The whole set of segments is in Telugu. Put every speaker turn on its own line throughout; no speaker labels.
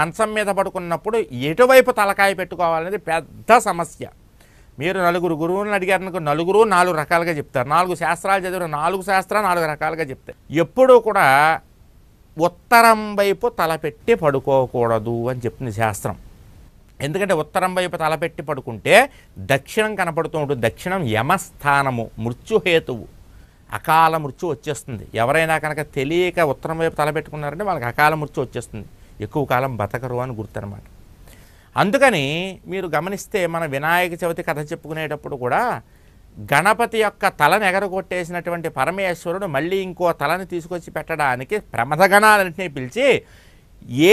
మంచం మీద పడుకున్నప్పుడు ఎటువైపు తలకాయ పెట్టుకోవాలనేది పెద్ద సమస్య మీరు నలుగురు గురువులను అడిగారనుకో నలుగురు నాలుగు రకాలుగా చెప్తారు నాలుగు శాస్త్రాలు చదివిన నాలుగు శాస్త్రాలు నాలుగు రకాలుగా చెప్తారు ఎప్పుడూ కూడా ఉత్తరం వైపు తలపెట్టి పడుకోకూడదు అని చెప్తుంది శాస్త్రం ఎందుకంటే ఉత్తరం వైపు తలపెట్టి పడుకుంటే దక్షిణం కనపడుతూ ఉంటుంది దక్షిణం యమస్థానము మృత్యుహేతువు అకాల మృత్యు వచ్చేస్తుంది ఎవరైనా కనుక తెలియక ఉత్తరం వైపు తలపెట్టుకున్నారంటే వాళ్ళకి అకాల మృత్యు వచ్చేస్తుంది ఎక్కువ కాలం బతకరు అని గుర్తనమాట అందుకని మీరు గమనిస్తే మన వినాయక చవితి కథ చెప్పుకునేటప్పుడు కూడా గణపతి యొక్క తలను ఎగరగొట్టేసినటువంటి పరమేశ్వరుడు మళ్ళీ ఇంకో తలని తీసుకొచ్చి పెట్టడానికి ప్రమదగణాలన్నింటినీ పిలిచి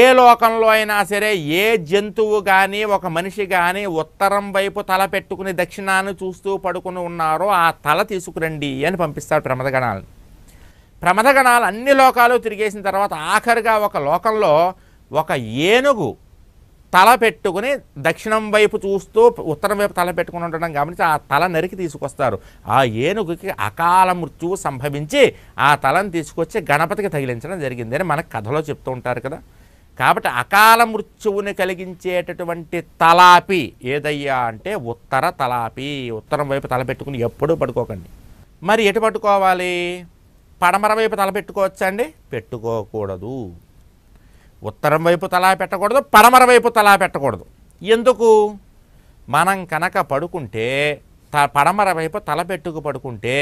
ఏ లోకంలో అయినా సరే ఏ జంతువు కానీ ఒక మనిషి కానీ ఉత్తరం వైపు తల పెట్టుకుని దక్షిణాన్ని చూస్తూ పడుకుని ఉన్నారో ఆ తల తీసుకురండి అని పంపిస్తాడు ప్రమదగణాలను ప్రమదగణాలు అన్ని లోకాలు తిరిగేసిన తర్వాత ఆఖరిగా ఒక లోకంలో ఒక ఏనుగు తల పెట్టుకుని దక్షిణం వైపు చూస్తూ ఉత్తరం వైపు తల పెట్టుకుని ఉండడం గమనించి ఆ తల నరికి తీసుకొస్తారు ఆ ఏనుగుకి అకాల మృత్యువు సంభవించి ఆ తలను తీసుకొచ్చి గణపతికి తగిలించడం జరిగింది అని మనకు కథలో చెప్తూ ఉంటారు కదా కాబట్టి అకాల మృత్యువుని కలిగించేటటువంటి తలాపి ఏదయ్యా అంటే ఉత్తర తలాపి ఉత్తరం వైపు తల పెట్టుకుని ఎప్పుడూ పడుకోకండి మరి ఎటు పట్టుకోవాలి పడమర వైపు తల పెట్టుకోవచ్చండి పెట్టుకోకూడదు ఉత్తరం వైపు తలా పెట్టకూడదు పడమర వైపు తలా పెట్టకూడదు ఎందుకు మనం కనుక పడుకుంటే త పడమర వైపు తల పెట్టుకు పడుకుంటే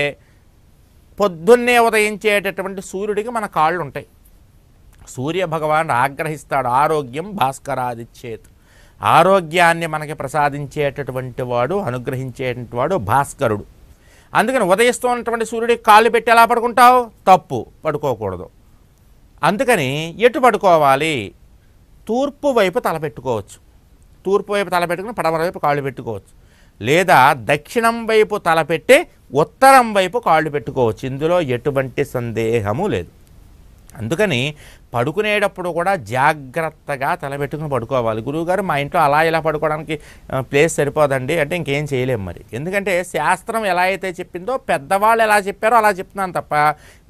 పొద్దున్నే ఉదయించేటటువంటి సూర్యుడికి మన కాళ్ళు ఉంటాయి సూర్య ఆగ్రహిస్తాడు ఆరోగ్యం భాస్కరాదిచ్చేత్ ఆరోగ్యాన్ని మనకి ప్రసాదించేటటువంటి వాడు అనుగ్రహించేటువంటి వాడు భాస్కరుడు అందుకని ఉదయిస్తూ ఉన్నటువంటి సూర్యుడికి కాళ్ళు పెట్టి ఎలా పడుకుంటావు తప్పు పడుకోకూడదు అందుకని ఎటు పడుకోవాలి తూర్పు వైపు తలపెట్టుకోవచ్చు తూర్పు వైపు తలపెట్టుకుని పడమర వైపు కాళ్ళు పెట్టుకోవచ్చు లేదా దక్షిణం వైపు తలపెట్టి ఉత్తరం వైపు కాళ్ళు పెట్టుకోవచ్చు ఇందులో ఎటువంటి సందేహము లేదు అందుకని పడుకునేటప్పుడు కూడా జాగ్రత్తగా తలబెట్టుకుని పడుకోవాలి గురువుగారు మా ఇంట్లో అలా ఇలా పడుకోవడానికి ప్లేస్ సరిపోదండి అంటే ఇంకేం చేయలేము మరి ఎందుకంటే శాస్త్రం ఎలా అయితే చెప్పిందో పెద్దవాళ్ళు ఎలా చెప్పారో అలా చెప్తున్నాను తప్ప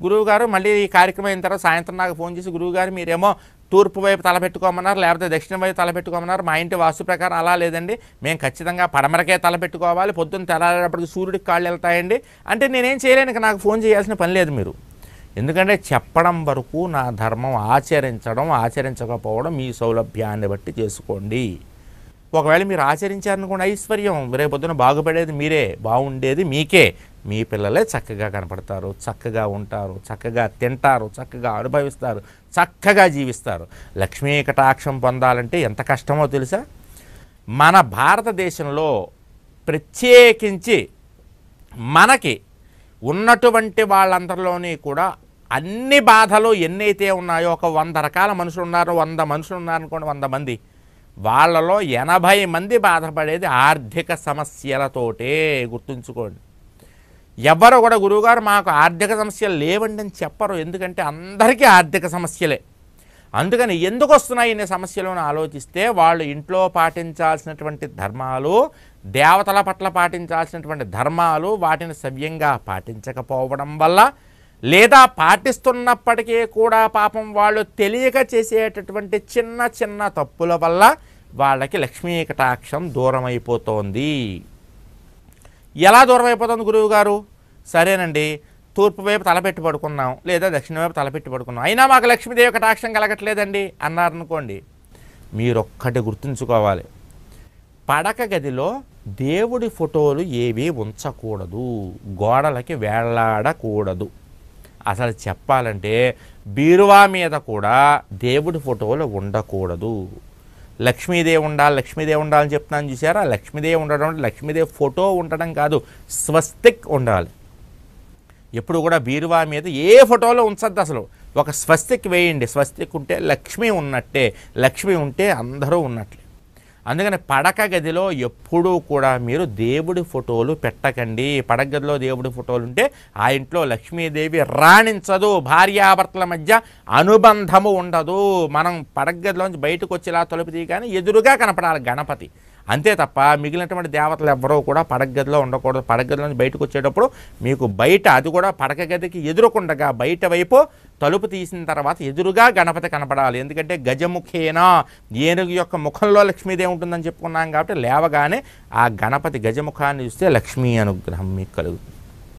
గురువుగారు మళ్ళీ ఈ కార్యక్రమం అయిన తర్వాత సాయంత్రం నాకు ఫోన్ చేసి గురువుగారు మీరేమో తూర్పు వైపు తలపెట్టుకోమన్నారు లేకపోతే దక్షిణ వైపు తలపెట్టుకోమన్నారు మా ఇంటి వాస్తు ప్రకారం అలా లేదండి మేము ఖచ్చితంగా పడమరకే తలపెట్టుకోవాలి పొద్దున్న తెల్లారేటప్పటికి సూర్యుడికి కాళ్ళు వెళ్తాయండి అంటే నేనేం చేయలేను నాకు ఫోన్ చేయాల్సిన పని లేదు మీరు ఎందుకంటే చెప్పడం వరకు నా ధర్మం ఆచరించడం ఆచరించకపోవడం మీ సౌలభ్యాన్ని బట్టి చేసుకోండి ఒకవేళ మీరు ఆచరించారనుకోండి ఐశ్వర్యం రేపొద్దున బాగుపడేది మీరే బాగుండేది మీకే మీ పిల్లలే చక్కగా కనపడతారు చక్కగా ఉంటారు చక్కగా తింటారు చక్కగా అనుభవిస్తారు చక్కగా జీవిస్తారు లక్ష్మీ కటాక్షం పొందాలంటే ఎంత కష్టమో తెలుసా మన భారతదేశంలో ప్రత్యేకించి మనకి ఉన్నటువంటి వాళ్ళందరిలోనే కూడా అన్ని బాధలు ఎన్నైతే ఉన్నాయో ఒక వంద రకాల మనుషులు ఉన్నారు వంద మనుషులు ఉన్నారనుకోండి వంద మంది వాళ్ళలో ఎనభై మంది బాధపడేది ఆర్థిక సమస్యలతోటే గుర్తుంచుకోండి ఎవరో కూడా గురువుగారు మాకు ఆర్థిక సమస్యలు లేవండి అని చెప్పరు ఎందుకంటే అందరికీ ఆర్థిక సమస్యలే అందుకని ఎందుకు వస్తున్నాయి ఇన్ని సమస్యలను ఆలోచిస్తే వాళ్ళు ఇంట్లో పాటించాల్సినటువంటి ధర్మాలు దేవతల పట్ల పాటించాల్సినటువంటి ధర్మాలు వాటిని సవ్యంగా పాటించకపోవడం వల్ల లేదా పాటిస్తున్నప్పటికీ కూడా పాపం వాళ్ళు తెలియక చేసేటటువంటి చిన్న చిన్న తప్పుల వల్ల వాళ్ళకి లక్ష్మీ కటాక్షం దూరం అయిపోతోంది ఎలా దూరం అయిపోతుంది గురువు గారు సరేనండి తూర్పు వైపు తలపెట్టి పడుకున్నాం లేదా దక్షిణ వైపు తలపెట్టి పడుకున్నాం అయినా మాకు లక్ష్మీదేవి కటాక్షం కలగట్లేదండి అన్నారనుకోండి ఒక్కటి గుర్తుంచుకోవాలి పడక గదిలో దేవుడి ఫోటోలు ఏవీ ఉంచకూడదు గోడలకి వేళ్లాడకూడదు అసలు చెప్పాలంటే బీరువా మీద కూడా దేవుడి ఫోటోలు ఉండకూడదు లక్ష్మీదేవి ఉండాలి లక్ష్మీదేవి ఉండాలని చెప్తున్నాను చూసారా లక్ష్మీదేవి ఉండడం లక్ష్మీదేవి ఫోటో ఉండడం కాదు స్వస్తిక్ ఉండాలి ఎప్పుడు కూడా బీరువా మీద ఏ ఫోటోలో ఉంచద్దు అసలు ఒక స్వస్తిక్ వేయండి స్వస్తిక్ ఉంటే లక్ష్మి ఉన్నట్టే లక్ష్మి ఉంటే అందరూ ఉన్నట్లే అందుకని పడక గదిలో ఎప్పుడూ కూడా మీరు దేవుడి ఫోటోలు పెట్టకండి పడక గదిలో దేవుడి ఫోటోలు ఉంటే ఆ ఇంట్లో లక్ష్మీదేవి రాణించదు భార్యాభర్తల మధ్య అనుబంధము ఉండదు మనం పడక గదిలోంచి బయటకు వచ్చేలా తలుపు తీయగానే కానీ ఎదురుగా కనపడాలి గణపతి అంతే తప్ప మిగిలినటువంటి దేవతలు ఎవరో కూడా పడగదిలో ఉండకూడదు పడగదిలో బయటకు వచ్చేటప్పుడు మీకు బయట అది కూడా పడక గదికి ఎదురుకుండగా బయట వైపు తలుపు తీసిన తర్వాత ఎదురుగా గణపతి కనపడాలి ఎందుకంటే గజముఖేనా ఏనుగు యొక్క ముఖంలో లక్ష్మీదేవి ఉంటుందని చెప్పుకున్నాం కాబట్టి లేవగానే ఆ గణపతి గజముఖాన్ని చూస్తే లక్ష్మీ అనుగ్రహం మీకు కలుగుతుంది